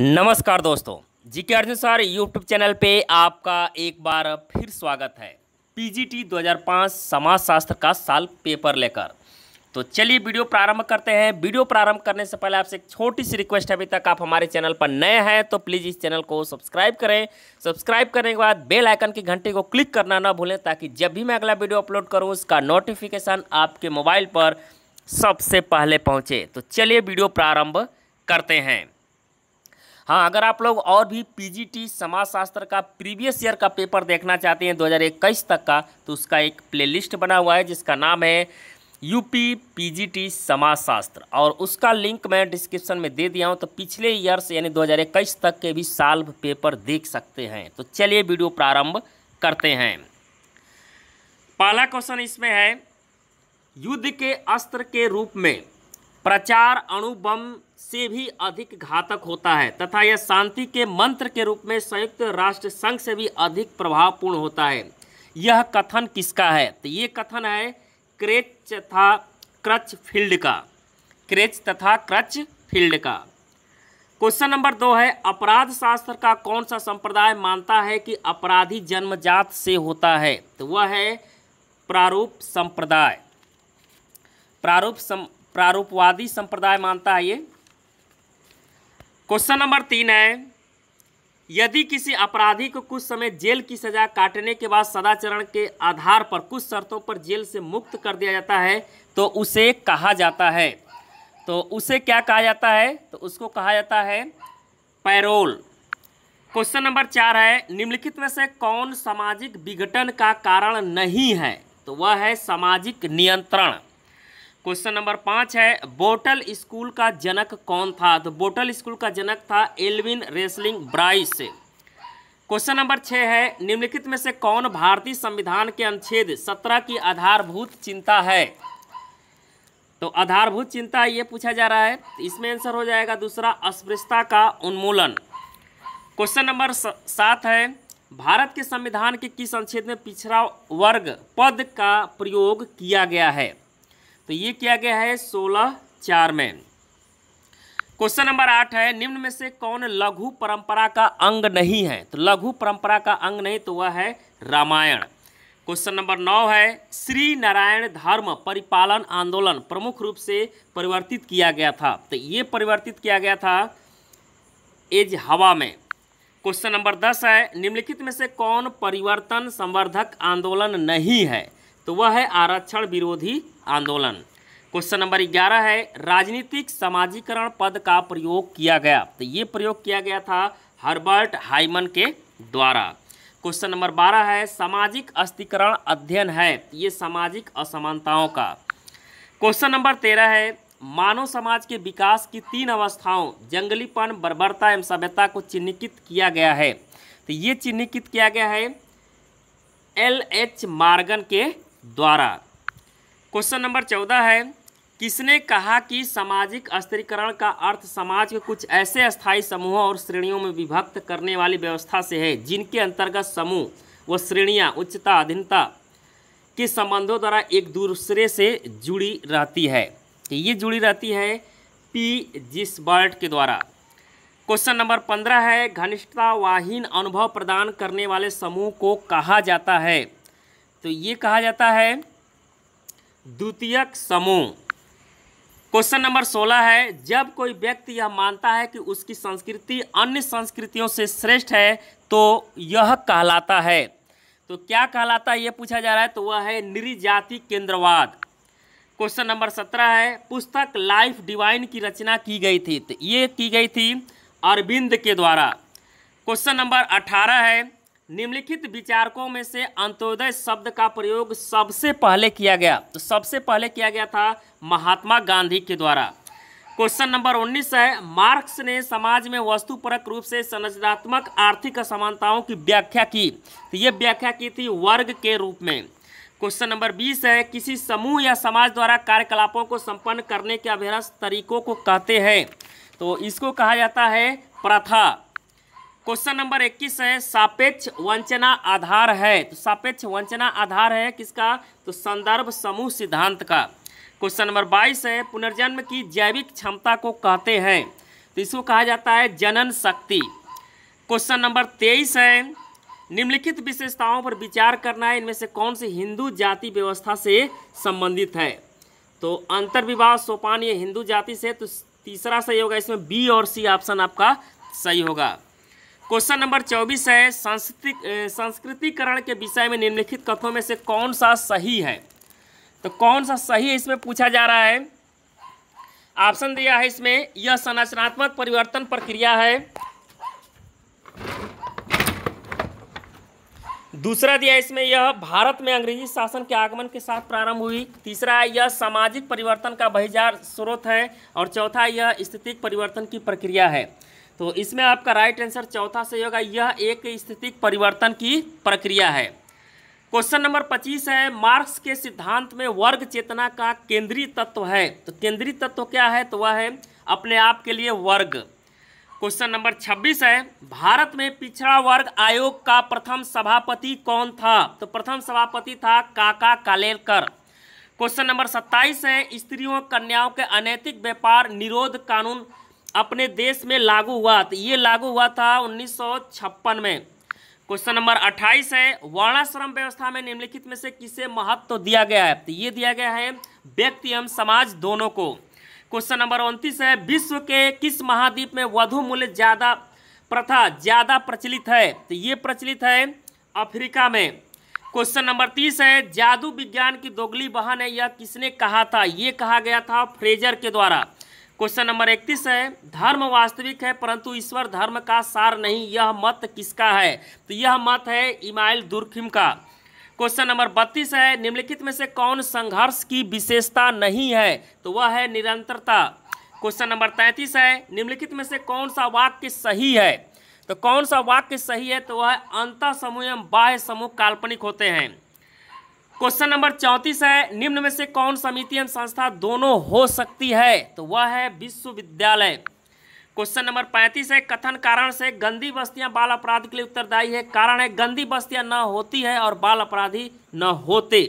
नमस्कार दोस्तों जी के अर्जुन सर यूट्यूब चैनल पे आपका एक बार फिर स्वागत है पीजीटी 2005 समाजशास्त्र का साल पेपर लेकर तो चलिए वीडियो प्रारंभ करते हैं वीडियो प्रारंभ करने से पहले आपसे एक छोटी सी रिक्वेस्ट है अभी तक आप हमारे चैनल पर नए हैं तो प्लीज़ इस चैनल को सब्सक्राइब करें सब्सक्राइब करने के बाद बेल आइकन की घंटी को क्लिक करना ना भूलें ताकि जब भी मैं अगला वीडियो अपलोड करूँ उसका नोटिफिकेशन आपके मोबाइल पर सबसे पहले पहुँचे तो चलिए वीडियो प्रारंभ करते हैं हाँ अगर आप लोग और भी पीजीटी समाजशास्त्र का प्रीवियस ईयर का पेपर देखना चाहते हैं 2021 तक का तो उसका एक प्लेलिस्ट बना हुआ है जिसका नाम है यूपी पीजीटी समाजशास्त्र और उसका लिंक मैं डिस्क्रिप्शन में दे दिया हूं तो पिछले ईयर से यानी 2021 तक के भी साल्व पेपर देख सकते हैं तो चलिए वीडियो प्रारंभ करते हैं पहला क्वेश्चन इसमें है युद्ध के अस्त्र के रूप में प्रचार अणुबम से भी अधिक घातक होता है तथा यह शांति के मंत्र के रूप में संयुक्त राष्ट्र संघ से भी अधिक प्रभावपूर्ण होता है यह कथन किसका है तो ये कथन है क्रेच तथा क्रच फील्ड का क्रेच तथा क्रच फील्ड का क्वेश्चन नंबर दो है अपराध शास्त्र का कौन सा संप्रदाय मानता है कि अपराधी जन्मजात से होता है तो वह है प्रारूप संप्रदाय प्रारूप सं, प्रारूपवादी संप्रदाय मानता है ये क्वेश्चन नंबर तीन है यदि किसी अपराधी को कुछ समय जेल की सजा काटने के बाद सदाचरण के आधार पर कुछ शर्तों पर जेल से मुक्त कर दिया जाता है तो उसे कहा जाता है तो उसे क्या कहा जाता है तो उसको कहा जाता है पैरोल क्वेश्चन नंबर चार है निम्नलिखित में से कौन सामाजिक विघटन का कारण नहीं है तो वह है सामाजिक नियंत्रण क्वेश्चन नंबर पाँच है बोटल स्कूल का जनक कौन था तो बोटल स्कूल का जनक था एलविन रेसलिंग ब्राइस क्वेश्चन नंबर छः है निम्नलिखित में से कौन भारतीय संविधान के अनुच्छेद सत्रह की आधारभूत चिंता है तो आधारभूत चिंता ये पूछा जा रहा है तो इसमें आंसर हो जाएगा दूसरा अस्पृश्यता का उन्मूलन क्वेश्चन नंबर सात है भारत के संविधान के किस अनुच्छेद में पिछड़ा वर्ग पद का प्रयोग किया गया है तो ये किया गया है सोलह चार में क्वेश्चन नंबर आठ है निम्न में से कौन लघु परंपरा का अंग नहीं है तो लघु परंपरा का अंग नहीं तो वह है रामायण क्वेश्चन नंबर नौ है श्री नारायण धर्म परिपालन आंदोलन प्रमुख रूप से परिवर्तित किया गया था तो ये परिवर्तित किया गया था एज हवा में क्वेश्चन नंबर दस है निम्नलिखित में से कौन परिवर्तन संवर्धक आंदोलन नहीं है तो वह है आरक्षण विरोधी आंदोलन क्वेश्चन नंबर ग्यारह है राजनीतिक समाजीकरण पद का प्रयोग किया गया तो ये प्रयोग किया गया था हर्बर्ट हाइमन के द्वारा क्वेश्चन नंबर बारह है सामाजिक अस्थिकरण अध्ययन है तो ये सामाजिक असमानताओं का क्वेश्चन नंबर तेरह है मानव समाज के विकास की तीन अवस्थाओं जंगलीपन बर्बरता एवं सभ्यता को चिन्हित किया गया है तो ये चिन्हित किया गया है एल एच मार्गन के द्वारा क्वेश्चन नंबर चौदह है किसने कहा कि सामाजिक स्तरीकरण का अर्थ समाज के कुछ ऐसे स्थायी समूहों और श्रेणियों में विभक्त करने वाली व्यवस्था से है जिनके अंतर्गत समूह व श्रेणियाँ उच्चता अधीनता के संबंधों द्वारा एक दूसरे से जुड़ी रहती है तो ये जुड़ी रहती है पी जिसबर्ट के द्वारा क्वेश्चन नंबर पंद्रह है घनिष्ठता वाहीन अनुभव प्रदान करने वाले समूह को कहा जाता है तो ये कहा जाता है द्वितीयक समूह क्वेश्चन नंबर सोलह है जब कोई व्यक्ति यह मानता है कि उसकी संस्कृति अन्य संस्कृतियों से श्रेष्ठ है तो यह कहलाता है तो क्या कहलाता है ये पूछा जा रहा है तो वह है निर्जाति केंद्रवाद क्वेश्चन नंबर सत्रह है पुस्तक लाइफ डिवाइन की रचना की गई थी तो ये की गई थी अरविंद के द्वारा क्वेश्चन नंबर अठारह है निम्नलिखित विचारकों में से अंत्योदय शब्द का प्रयोग सबसे पहले किया गया तो सबसे पहले किया गया था महात्मा गांधी के द्वारा क्वेश्चन नंबर 19 है मार्क्स ने समाज में वस्तुपरक रूप से संरचनात्मक आर्थिक असमानताओं की व्याख्या की तो ये व्याख्या की थी वर्ग के रूप में क्वेश्चन नंबर 20 है किसी समूह या समाज द्वारा कार्यकलापों को संपन्न करने के अभ्यस्त तरीकों को कहते हैं तो इसको कहा जाता है प्रथा क्वेश्चन नंबर 21 है सापेक्ष वंचना आधार है तो सापेक्ष वंचना आधार है किसका तो संदर्भ समूह सिद्धांत का क्वेश्चन नंबर 22 है पुनर्जन्म की जैविक क्षमता को कहते हैं तो इसको कहा जाता है जनन शक्ति क्वेश्चन नंबर 23 है निम्नलिखित विशेषताओं पर विचार करना है इनमें से कौन सी हिंदू जाति व्यवस्था से संबंधित है तो अंतर्विवाह सोपान ये हिंदू जाति से तो तीसरा सही होगा इसमें बी और सी ऑप्शन आपका सही होगा क्वेश्चन नंबर चौबीस है सांस्कृतिक संस्कृतिकरण के विषय में निम्नलिखित कथों में से कौन सा सही है तो कौन सा सही है इसमें पूछा जा रहा है ऑप्शन दिया है इसमें यह संरचनात्मक परिवर्तन प्रक्रिया है दूसरा दिया इसमें यह भारत में अंग्रेजी शासन के आगमन के साथ प्रारंभ हुई तीसरा यह सामाजिक परिवर्तन का बहिजार स्रोत है और चौथा यह स्थितिक परिवर्तन की प्रक्रिया है तो इसमें आपका राइट आंसर चौथा सही होगा यह एक स्थितिक परिवर्तन की प्रक्रिया है क्वेश्चन नंबर पच्चीस है मार्क्स के सिद्धांत में वर्ग चेतना का केंद्रीय तत्व है तो केंद्रीय तत्व क्या है तो वह है अपने आप के लिए वर्ग क्वेश्चन नंबर छब्बीस है भारत में पिछड़ा वर्ग आयोग का प्रथम सभापति कौन था तो प्रथम सभापति था काका कालेलकर क्वेश्चन नंबर सत्ताईस है स्त्रियों कन्याओं के अनैतिक व्यापार निरोध कानून अपने देश में लागू हुआ तो ये लागू हुआ था उन्नीस में क्वेश्चन नंबर 28 है वर्णाश्रम व्यवस्था में निम्नलिखित में से किसे महत्व तो दिया गया है तो ये दिया गया है व्यक्ति एवं समाज दोनों को क्वेश्चन नंबर उनतीस है विश्व के किस महाद्वीप में वधु मूल्य ज़्यादा प्रथा ज़्यादा प्रचलित है तो ये प्रचलित है अफ्रीका में क्वेश्चन नंबर तीस है जादू विज्ञान की दोगली बहन है यह किसने कहा था ये कहा गया था फ्रेजर के द्वारा क्वेश्चन नंबर इकतीस है धर्म वास्तविक है परंतु ईश्वर धर्म का सार नहीं यह मत किसका है तो यह मत है इमाइल दुर्खिम का क्वेश्चन नंबर बत्तीस है निम्नलिखित में से कौन संघर्ष की विशेषता नहीं है तो वह है निरंतरता क्वेश्चन नंबर तैंतीस है निम्नलिखित में से कौन सा वाक्य सही है तो कौन सा वाक्य सही है तो वह अंत समूह एवं बाह्य समूह काल्पनिक होते हैं क्वेश्चन नंबर चौंतीस है निम्न में से कौन समिति एवं संस्था दोनों हो सकती है तो वह है विश्वविद्यालय क्वेश्चन नंबर पैंतीस है कथन कारण से गंदी बस्तियां बाल अपराध के लिए उत्तरदायी है कारण है गंदी बस्तियां न होती है और बाल अपराधी न होते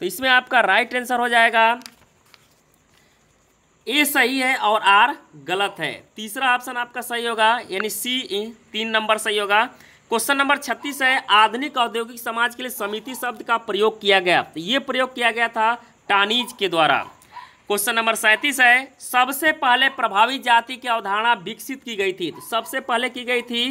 तो इसमें आपका राइट आंसर हो जाएगा ए सही है और आर गलत है तीसरा ऑप्शन आपका सही होगा यानी सी तीन नंबर सही होगा क्वेश्चन नंबर छत्तीस है आधुनिक औद्योगिक समाज के लिए समिति शब्द का प्रयोग किया गया तो ये प्रयोग किया गया था टानीज के द्वारा क्वेश्चन नंबर सैंतीस है सबसे पहले प्रभावी जाति की अवधारणा विकसित की गई थी तो सबसे पहले की गई थी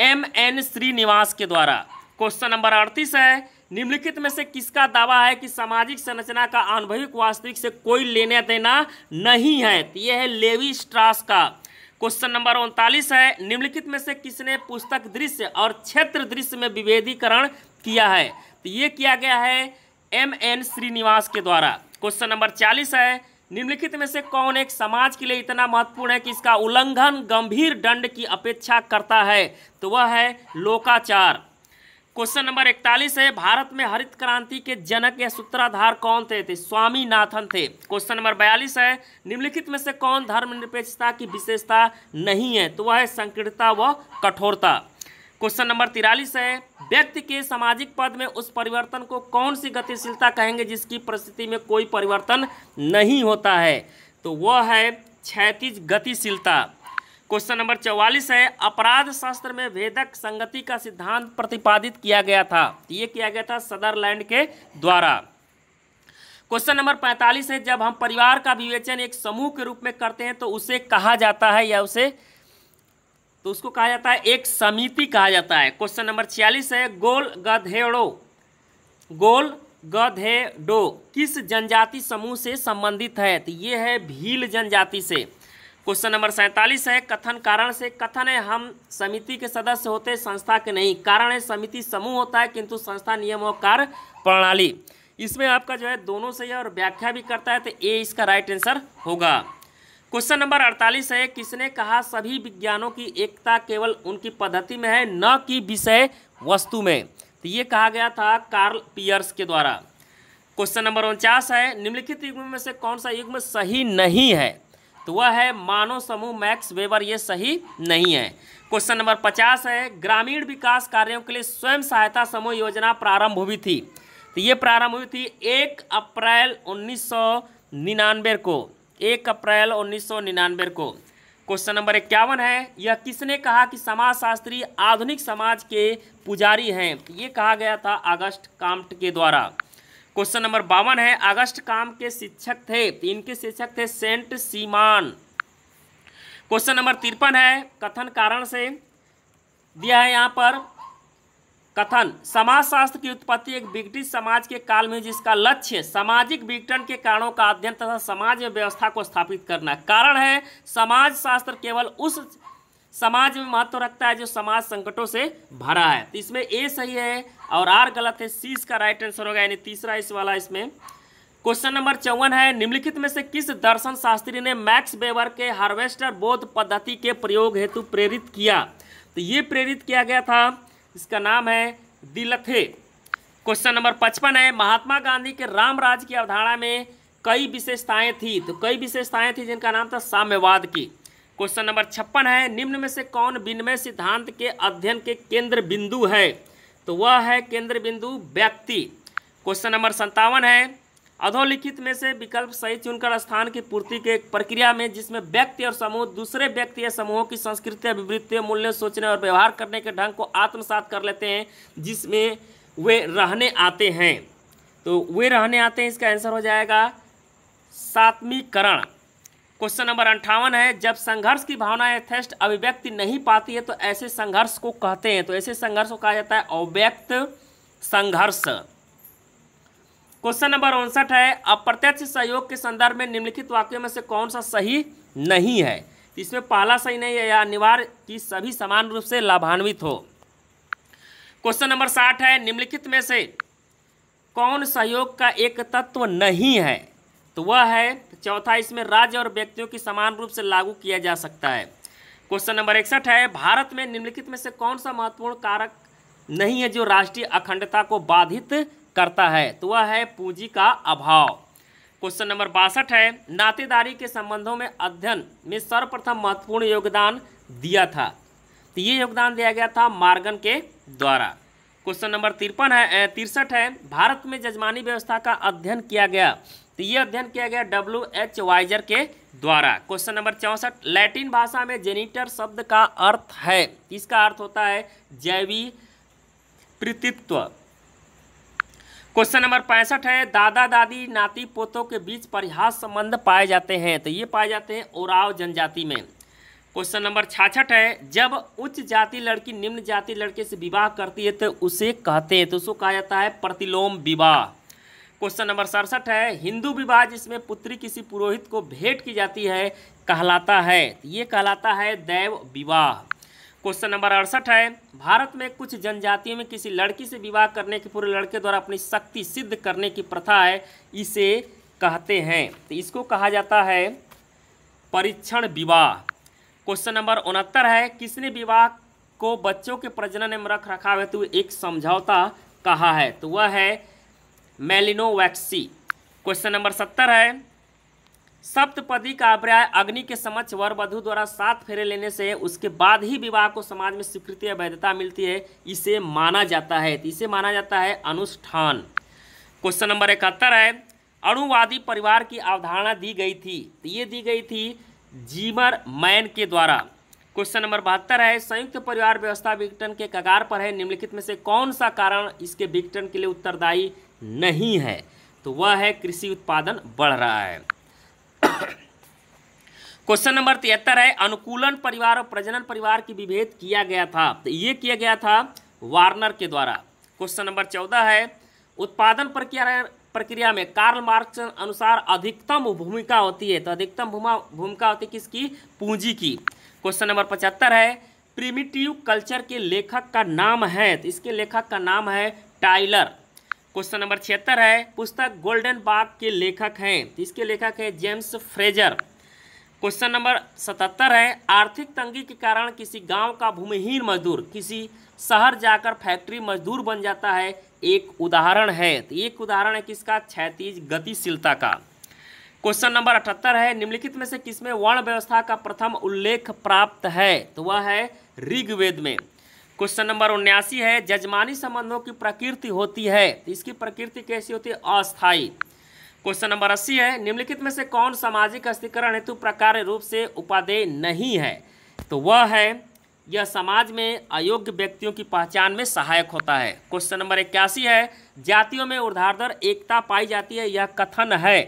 एम एन श्रीनिवास के द्वारा क्वेश्चन नंबर अड़तीस है निम्नलिखित में से किसका दावा है कि सामाजिक संरचना का आनुभविक वास्तविक से कोई लेने देना नहीं है तो यह है लेवी स्ट्रास का क्वेश्चन नंबर उनतालीस है निम्नलिखित में से किसने पुस्तक दृश्य और क्षेत्र दृश्य में विभेदीकरण किया है तो ये किया गया है एम एन श्रीनिवास के द्वारा क्वेश्चन नंबर चालीस है निम्नलिखित में से कौन एक समाज के लिए इतना महत्वपूर्ण है कि इसका उल्लंघन गंभीर दंड की अपेक्षा करता है तो वह है लोकाचार क्वेश्चन नंबर इकतालीस है भारत में हरित क्रांति के जनक या सूत्राधार कौन थे थे स्वामीनाथन थे क्वेश्चन नंबर बयालीस है निम्नलिखित में से कौन धर्मनिरपेक्षता की विशेषता नहीं है तो वह है संकीर्णता व कठोरता क्वेश्चन नंबर तिरालीस है व्यक्ति के सामाजिक पद में उस परिवर्तन को कौन सी गतिशीलता कहेंगे जिसकी परिस्थिति में कोई परिवर्तन नहीं होता है तो वह है क्षैतिज गतिशीलता क्वेश्चन नंबर चौवालीस है अपराध शास्त्र में भेदक संगति का सिद्धांत प्रतिपादित किया गया था यह किया गया था सदरलैंड के द्वारा क्वेश्चन नंबर पैंतालीस है जब हम परिवार का विवेचन एक समूह के रूप में करते हैं तो उसे कहा जाता है या उसे तो उसको कहा जाता है एक समिति कहा जाता है क्वेश्चन नंबर छियालीस है गोल गधेड़ो गोल गधेडो किस जनजाति समूह से संबंधित है तो ये है भील जनजाति से क्वेश्चन नंबर सैंतालीस है कथन कारण से कथन है हम समिति के सदस्य होते संस्था के नहीं कारण है समिति समूह होता है किंतु संस्था नियम और कार्य प्रणाली इसमें आपका जो है दोनों से यह और व्याख्या भी करता है तो ए इसका राइट आंसर होगा क्वेश्चन नंबर अड़तालीस है किसने कहा सभी विज्ञानों की एकता केवल उनकी पद्धति में है न कि विषय वस्तु में तो ये कहा गया था कार्ल पियर्स के द्वारा क्वेश्चन नंबर उनचास है निम्नलिखित युग्म में से कौन सा युग्म सही नहीं है तो वह है मानव समूह मैक्स वेबर ये सही नहीं है क्वेश्चन नंबर पचास है ग्रामीण विकास कार्यों के लिए स्वयं सहायता समूह योजना प्रारंभ हुई थी तो ये प्रारंभ हुई थी एक अप्रैल उन्नीस को एक अप्रैल उन्नीस को क्वेश्चन नंबर इक्यावन है यह किसने कहा कि समाजशास्त्री आधुनिक समाज के पुजारी हैं तो ये कहा गया था अगस्त काम्ट के द्वारा क्वेश्चन नंबर बावन है अगस्त काम के शिक्षक थे इनके शिक्षक थे सेंट सीमान क्वेश्चन नंबर तिरपन है कथन कारण से दिया है यहाँ पर कथन समाजशास्त्र की उत्पत्ति एक ब्रिटिश समाज के काल में जिसका लक्ष्य सामाजिक विघटन के कारणों का अध्ययन तथा समाज में व्यवस्था को स्थापित करना कारण है समाज शास्त्र केवल उस समाज में महत्व रखता है जो समाज संकटों से भरा है तो इसमें ए सही है और आर गलत है सी इसका राइट आंसर होगा यानी तीसरा इस वाला इसमें क्वेश्चन नंबर चौवन है निम्नलिखित में से किस दर्शन शास्त्री ने मैक्स बेवर के हार्वेस्टर बोध पद्धति के प्रयोग हेतु प्रेरित किया तो ये प्रेरित किया गया था इसका नाम है दिलथे क्वेश्चन नंबर पचपन है महात्मा गांधी के राम राज की अवधारणा में कई विशेषताएं थी तो कई विशेषताएं थी जिनका नाम था साम्यवाद की क्वेश्चन नंबर छप्पन है निम्न में से कौन विनिमय सिद्धांत के अध्ययन के केंद्र बिंदु है तो वह है केंद्र बिंदु व्यक्ति क्वेश्चन नंबर संतावन है अधोलिखित में से विकल्प सही चुनकर स्थान की पूर्ति के प्रक्रिया में जिसमें व्यक्ति और समूह दूसरे व्यक्ति या समूहों की संस्कृति अभिवृत्ति मूल्य सोचने और व्यवहार करने के ढंग को आत्मसात कर लेते हैं जिसमें वे रहने आते हैं तो वे रहने आते हैं इसका आंसर हो जाएगा सात्मीकरण क्वेश्चन नंबर अंठावन है जब संघर्ष की भावना यथेष्ट अभिव्यक्ति नहीं पाती है तो ऐसे संघर्ष को कहते हैं तो ऐसे संघर्ष को कहा जाता है अव्यक्त संघर्ष क्वेश्चन नंबर उनसठ है अप्रत्यक्ष सहयोग के संदर्भ में निम्नलिखित वाक्यों में से कौन सा सही नहीं है तो इसमें पहला सही नहीं है या अनिवार्य कि सभी समान रूप से लाभान्वित हो क्वेश्चन नंबर साठ है निम्नलिखित में से कौन सहयोग का एक तत्व नहीं है तो वह है चौथा इसमें राज्य और व्यक्तियों की समान रूप से लागू किया जा सकता है क्वेश्चन नंबर इकसठ है भारत में निम्नलिखित में से कौन सा महत्वपूर्ण कारक नहीं है जो राष्ट्रीय अखंडता को बाधित करता है तो वह है पूंजी का अभाव क्वेश्चन नंबर बासठ है नातेदारी के संबंधों में अध्ययन में सर्वप्रथम महत्वपूर्ण योगदान दिया था तो ये योगदान दिया गया था मार्गन के द्वारा क्वेश्चन नंबर तिरपन है तिरसठ है भारत में जजमानी व्यवस्था का अध्ययन किया गया तो ये अध्ययन किया गया डब्ल्यू एच वाइजर के द्वारा क्वेश्चन नंबर चौंसठ लैटिन भाषा में जेनिटर शब्द का अर्थ है इसका अर्थ होता है जैवी प्रतित्व क्वेश्चन नंबर पैंसठ है दादा दादी नाती पोतों के बीच परिहास संबंध पाए जाते हैं तो ये पाए जाते हैं ओराव जनजाति में क्वेश्चन नंबर छाछठ है जब उच्च जाति लड़की निम्न जाति लड़के से विवाह करती है तो उसे कहते हैं तो उसको कहा जाता है प्रतिलोम विवाह क्वेश्चन नंबर सड़सठ है हिंदू विवाह जिसमें पुत्री किसी पुरोहित को भेंट की जाती है कहलाता है तो ये कहलाता है दैव विवाह क्वेश्चन नंबर अड़सठ है भारत में कुछ जनजातियों में किसी लड़की से विवाह करने की पूरे लड़के द्वारा अपनी शक्ति सिद्ध करने की प्रथा है इसे कहते हैं तो इसको कहा जाता है परीक्षण विवाह क्वेश्चन नंबर उनहत्तर है किसने विवाह को बच्चों के प्रजनन एवं रख रखाव हेतु एक समझौता कहा है तो वह है मेलिनोवैक्सी क्वेश्चन नंबर सत्तर है सप्तपदी का पर्याय अग्नि के समक्ष वर वधु द्वारा सात फेरे लेने से उसके बाद ही विवाह को समाज में स्वीकृति या वैधता मिलती है इसे माना जाता है तो इसे माना जाता है अनुष्ठान क्वेश्चन नंबर इकहत्तर है अणुवादी परिवार की अवधारणा दी गई थी तो ये दी गई थी जीमर मैन के द्वारा क्वेश्चन नंबर बहत्तर है संयुक्त परिवार व्यवस्था विघटन के कगार पर है निम्नलिखित में से कौन सा कारण इसके विघटन के लिए उत्तरदायी नहीं है तो वह है कृषि उत्पादन बढ़ रहा है क्वेश्चन नंबर तिहत्तर है अनुकूलन परिवार और प्रजनन परिवार की विभेद किया गया था तो ये किया गया था वार्नर के द्वारा क्वेश्चन नंबर चौदह है उत्पादन प्रक्रिया प्रक्रिया में कार्ल मार्क्स अनुसार अधिकतम भूमिका होती है तो अधिकतम भूमिका होती है किसकी पूंजी की क्वेश्चन नंबर पचहत्तर है प्रिमिटिव कल्चर के लेखक का नाम है तो इसके लेखक का नाम है टाइलर क्वेश्चन नंबर छिहत्तर है पुस्तक गोल्डन बाग के लेखक हैं तो इसके लेखक हैं जेम्स फ्रेजर क्वेश्चन नंबर सतहत्तर है आर्थिक तंगी के कारण किसी गांव का भूमिहीन मजदूर किसी शहर जाकर फैक्ट्री मजदूर बन जाता है एक उदाहरण है तो एक उदाहरण है किसका क्षैतिज गतिशीलता का क्वेश्चन नंबर अठहत्तर है निम्नलिखित में से किसमें वर्ण व्यवस्था का प्रथम उल्लेख प्राप्त है तो वह है ऋग्वेद में क्वेश्चन नंबर उन्यासी है जजमानी संबंधों की प्रकृति होती है तो इसकी प्रकृति कैसी होती है अस्थायी क्वेश्चन नंबर अस्सी है निम्नलिखित में से कौन सामाजिक अस्थिकरण हेतु प्रकार रूप से उपादेय नहीं है तो वह है यह समाज में अयोग्य व्यक्तियों की पहचान में सहायक होता है क्वेश्चन नंबर इक्यासी है जातियों में उधारधर एकता पाई जाती है यह कथन है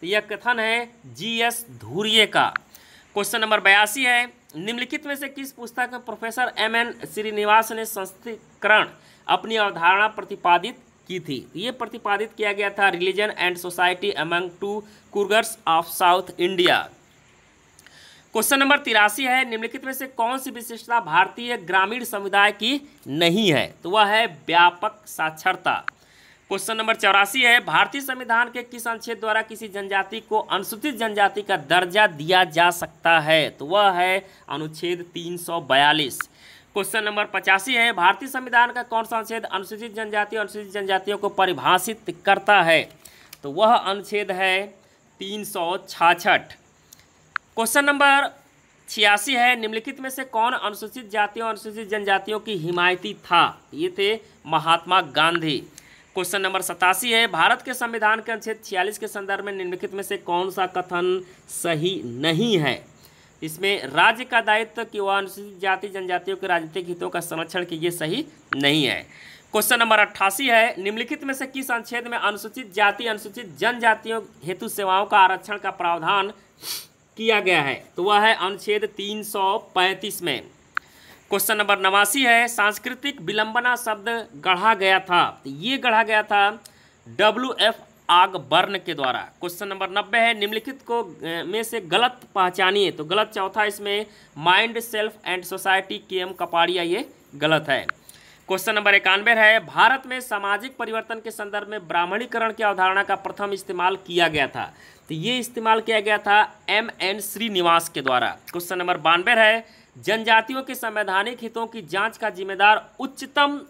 तो यह कथन है जी एस धूर्य का क्वेश्चन नंबर बयासी है निम्नलिखित में से किस पुस्तक में प्रोफेसर एम एन श्रीनिवास ने संस्थिकरण अपनी अवधारणा प्रतिपादित की थी तो ये प्रतिपादित किया गया था religion and society among to Coorgs of South India question number तिरासी है निम्नलिखित में से कौन सी विशेषता भारतीय ग्रामीण समुदाय की नहीं है तो वह है व्यापक साक्षरता क्वेश्चन नंबर चौरासी है भारतीय संविधान के किस अनुच्छेद द्वारा किसी जनजाति को अनुसूचित जनजाति का दर्जा दिया जा सकता है तो वह है अनुच्छेद 342 क्वेश्चन नंबर पचासी है भारतीय संविधान का कौन सा अनुच्छेद अनुसूचित जनजाति और अनुसूचित जनजातियों को परिभाषित करता है तो वह अनुच्छेद है तीन क्वेश्चन नंबर छियासी है निम्नलिखित में से कौन अनुसूचित जातियों अनुसूचित जनजातियों की हिमायती था ये थे महात्मा गांधी क्वेश्चन नंबर सतासी है भारत के संविधान के अनुच्छेद छियालीस के संदर्भ में निम्नलिखित में से कौन सा कथन सही नहीं है इसमें राज्य का दायित्व कि वह अनुसूचित जाति जनजातियों के राजनीतिक हितों का संरक्षण कीजिए सही नहीं है क्वेश्चन नंबर अट्ठासी है निम्नलिखित में से किस अनुच्छेद में अनुसूचित जाति अनुसूचित जनजातियों हेतु सेवाओं का आरक्षण का प्रावधान किया गया है तो वह है अनुच्छेद 335 में क्वेश्चन नंबर नवासी है सांस्कृतिक विलंबना शब्द गढ़ा गया था तो ये गढ़ा गया था डब्ल्यू एफ आग बर्न के द्वारा क्वेश्चन नंबर नब्बे है निम्नलिखित को में से गलत पहचानिए तो गलत चौथा इसमें mind self and society K M Kapadia ये गलत है क्वेश्चन नंबर इक्यानवे है भारत में सामाजिक परिवर्तन के संदर्भ में ब्राह्मणीकरण की अवधारणा का प्रथम इस्तेमाल किया गया था तो ये इस्तेमाल किया गया था एम एन श्रीनिवास के द्वारा क्वेश्चन नंबर बानवे है जनजातियों के संवैधानिक हितों की जांच का जिम्मेदार उच्चतम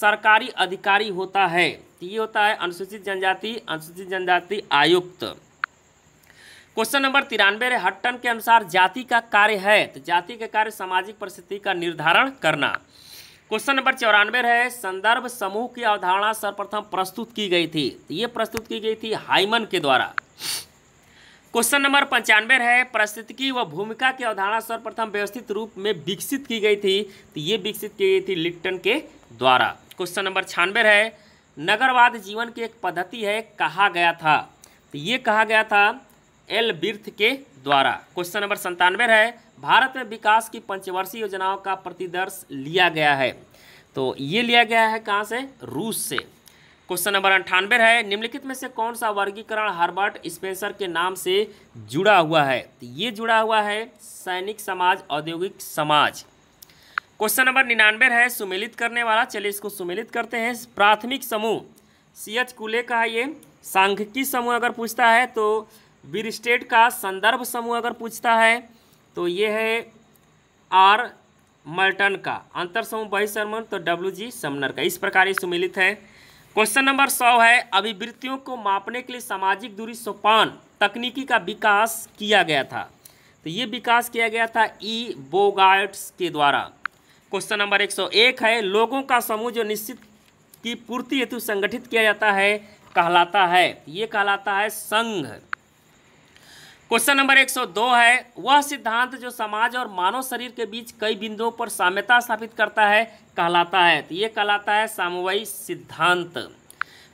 सरकारी अधिकारी होता है तो ये होता है अनुसूचित जनजाति अनुसूचित जनजाति आयुक्त क्वेश्चन नंबर तिरानवे हट्टन के अनुसार जाति का कार्य है तो जाति के कार्य सामाजिक परिस्थिति का निर्धारण करना क्वेश्चन नंबर चौरानवे है संदर्भ समूह की अवधारणा सर्वप्रथम प्रस्तुत की गई थी तो ये प्रस्तुत की गई थी हाइमन के द्वारा क्वेश्चन नंबर पंचानवे है परिस्थितिकी व भूमिका की अवधारणा सर्वप्रथम व्यवस्थित रूप में विकसित की गई थी तो ये विकसित की गई थी लिट्टन के द्वारा क्वेश्चन नंबर छियानवे है नगरवाद जीवन की एक पद्धति है कहा गया था तो ये कहा गया था एल बिर्थ के द्वारा क्वेश्चन नंबर संतानवे है भारत में विकास की पंचवर्षीय योजनाओं का प्रतिदर्श लिया गया है तो ये लिया गया है कहाँ से रूस से क्वेश्चन नंबर अंठानवे है निम्नलिखित में से कौन सा वर्गीकरण हर्बर्ट स्पेंसर के नाम से जुड़ा हुआ है तो ये जुड़ा हुआ है सैनिक समाज औद्योगिक समाज क्वेश्चन नंबर निन्यानवे है सुमेलित करने वाला चलिए इसको सुमेलित करते हैं प्राथमिक समूह सी एच कूले का है ये सांख्यिकी समूह अगर पूछता है तो बीर स्टेट का संदर्भ समूह अगर पूछता है तो ये है आर मल्टन का अंतर समूह बहिशर्मन तो डब्ल्यू जी समनर का इस प्रकार ये सुमेलित है क्वेश्चन नंबर सौ है अभिवृत्तियों को मापने के लिए सामाजिक दूरी सोपान तकनीकी का विकास किया गया था तो ये विकास किया गया था ई बोगाइट्स के द्वारा क्वेश्चन नंबर 101 है लोगों का समूह जो निश्चित की पूर्ति हेतु संगठित किया जाता है कहलाता है ये कहलाता है संघ क्वेश्चन नंबर 102 है वह सिद्धांत जो समाज और मानव शरीर के बीच कई बिंदुओं पर साम्यता स्थापित करता है कहलाता है तो ये कहलाता है सामवयी सिद्धांत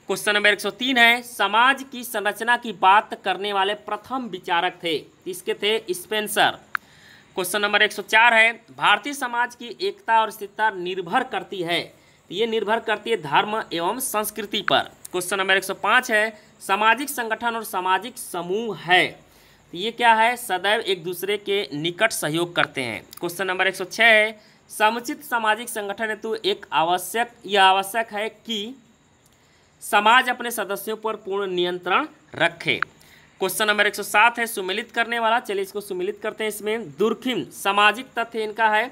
क्वेश्चन नंबर 103 है समाज की संरचना की बात करने वाले प्रथम विचारक थे इसके थे स्पेंसर क्वेश्चन नंबर 104 है भारतीय समाज की एकता और स्थिरता निर्भर करती है तो ये निर्भर करती है धर्म एवं संस्कृति पर क्वेश्चन नंबर 105 है सामाजिक संगठन और सामाजिक समूह है तो ये क्या है सदैव एक दूसरे के निकट सहयोग करते हैं क्वेश्चन नंबर एक सौ छः है समुचित सामाजिक संगठन हेतु एक आवश्यक यह आवश्यक है कि समाज अपने सदस्यों पर पूर्ण नियंत्रण रखे क्वेश्चन नंबर एक सौ सात है सुमिलित करने वाला चलिए इसको सुमिलित करते हैं इसमें दुर्खिम सामाजिक तथ्य इनका है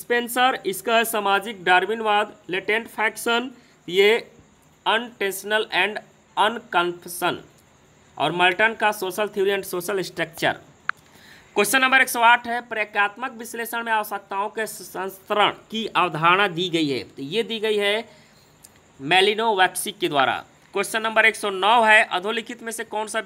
स्पेंसर इसका है सामाजिक डार्विनवाद लेटेंट फैक्शन ये अनटेंशनल एंड अनकन्फेशन और मल्टन का social theory and social structure question number एक सौ आठ है प्रयात्मक विश्लेषण में आवश्यकताओं के संस्तरण की अवधारणा दी गई है तो ये दी गई है मेलिनो वैक्सिक के द्वारा क्वेश्चन नंबर एक सौ नौ है अधोलिखित में से कौन सा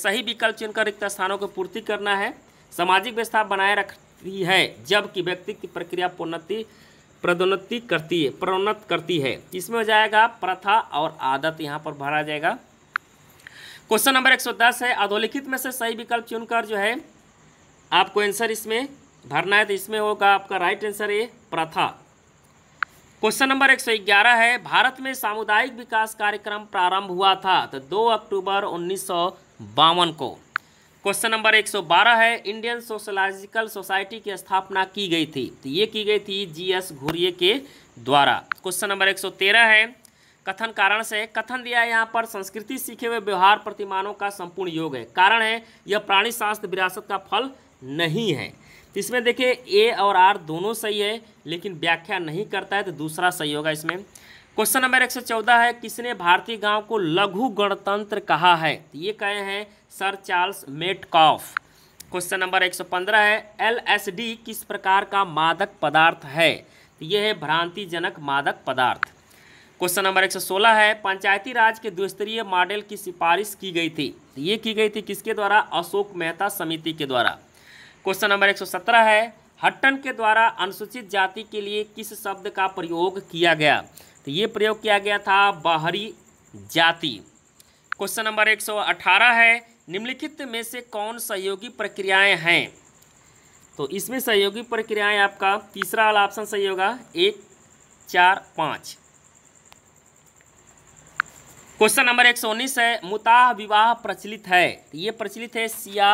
सही विकल्प चुनकर रिक्त स्थानों को पूर्ति करना है सामाजिक व्यवस्था बनाए रखती है जबकि व्यक्ति की प्रक्रिया प्रोन्नति प्रदोन्नति करती है प्रोन्नत करती है इसमें हो जाएगा प्रथा और आदत यहाँ पर भरा जाएगा क्वेश्चन नंबर 110 है अधोलिखित में से सही विकल्प चुनकर जो है आपको आंसर इसमें भरना है तो इसमें होगा आपका राइट आंसर ये प्रथा क्वेश्चन नंबर 111 है भारत में सामुदायिक विकास कार्यक्रम प्रारंभ हुआ था तो 2 अक्टूबर उन्नीस को क्वेश्चन नंबर 112 है इंडियन सोशलॉजिकल सोसाइटी की स्थापना की गई थी तो ये की गई थी जी एस घुरिये के द्वारा क्वेश्चन नंबर 113 है कथन कारण से कथन दिया है यहाँ पर संस्कृति सीखे हुए व्यवहार प्रतिमानों का संपूर्ण योग है कारण है यह प्राणी शास्त्र विरासत का फल नहीं है तो इसमें देखिए ए और आर दोनों सही है लेकिन व्याख्या नहीं करता है तो दूसरा सही होगा इसमें क्वेश्चन नंबर एक सौ चौदह है किसने भारतीय गांव को लघु गणतंत्र कहा है तो ये कहे हैं sir Charles Metcalfe question number एक सौ पंद्रह है एलएसडी किस प्रकार का मादक पदार्थ है तो ये है भ्रांतिजनक मादक पदार्थ क्वेश्चन नंबर 116 है पंचायती राज के द्विस्तरीय मॉडल की सिफारिश की गई थी तो ये की गई थी किसके द्वारा अशोक मेहता समिति के द्वारा क्वेश्चन नंबर 117 है हट्टन के द्वारा अनुसूचित जाति के लिए किस शब्द का प्रयोग किया गया तो ये प्रयोग किया गया था बाहरी जाति क्वेश्चन नंबर 118 है निम्नलिखित में से कौन सहयोगी प्रक्रियाएँ हैं तो इसमें सहयोगी प्रक्रियाएँ आपका तीसरा वाला ऑप्शन सही होगा एक चार पाँच क्वेश्चन नंबर एक सौ उन्नीस है मुताह विवाह प्रचलित है तो ये प्रचलित है सिया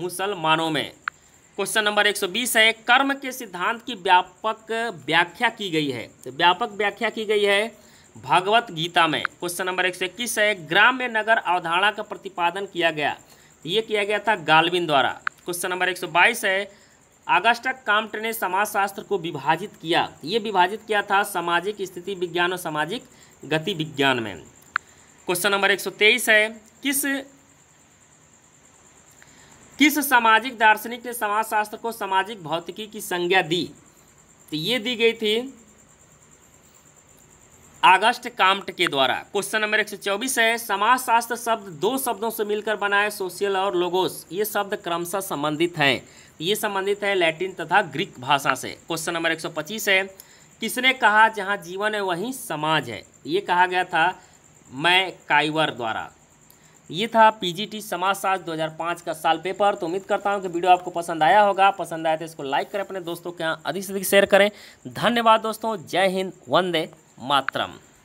मुसलमानों में क्वेश्चन नंबर एक सौ बीस है कर्म के सिद्धांत की व्यापक व्याख्या की गई है तो व्यापक व्याख्या की गई है भगवत गीता में क्वेश्चन नंबर एक सौ इक्कीस है ग्राम्य नगर अवधारणा का प्रतिपादन किया गया तो ये किया गया था गालविन द्वारा क्वेश्चन नंबर एक सौ बाईस है आगस्टक काम्ट ने समाजशास्त्र को विभाजित किया तो ये विभाजित किया था सामाजिक स्थिति विज्ञान और सामाजिक गति विज्ञान में क्वेश्चन नंबर 123 है किस किस सामाजिक दार्शनिक ने समाजशास्त्र को सामाजिक भौतिकी की संज्ञा दी तो ये दी गई थी आगस्ट काम्ट के द्वारा क्वेश्चन नंबर 124 है समाजशास्त्र शब्द दो शब्दों से मिलकर बना है सोशियल और लोगोस ये शब्द क्रमशः संबंधित हैं तो ये संबंधित है लैटिन तथा ग्रीक भाषा से क्वेश्चन नंबर 125 है किसने कहा जहाँ जीवन है वहीं समाज है ये कहा गया था मैं काइवर द्वारा ये था पीजीटी समाजशास्त्र दो का साल पेपर तो उम्मीद करता हूँ कि वीडियो आपको पसंद आया होगा पसंद आया तो इसको लाइक करें अपने दोस्तों के यहाँ अधिक से अधिक शेयर करें धन्यवाद दोस्तों जय हिंद वंदे मातरम